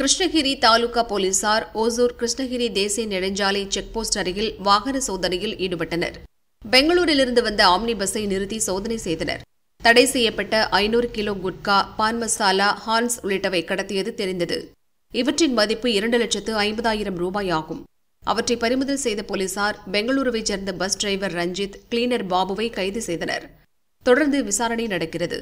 கிருஷ்ணகிரி தாலுகா போலீசார் ஓசூர் கிருஷ்ணகிரி தேசிய நெடுஞ்சாலை செக்போஸ்ட் அருகில் வாகன சோதனையில் ஈடுபட்டனர் பெங்களூரிலிருந்து வந்த ஆம்னி பஸ்ஸை நிறுத்தி சோதனை செய்தனர் தடை செய்யப்பட்ட ஐநூறு கிலோ குட்கா பான் மசாலா ஹான்ஸ் உள்ளிட்டவை கடத்தியது தெரிந்தது இவற்றின் மதிப்பு இரண்டு லட்சத்து ஐம்பதாயிரம் ரூபாய் ஆகும் அவற்றை பறிமுதல் செய்த போலீசார் பெங்களூருவைச் சேர்ந்த பஸ் டிரைவர் ரஞ்சித் கிளீனர் பாபுவை கைது செய்தனர் தொடர்ந்து விசாரணை நடக்கிறது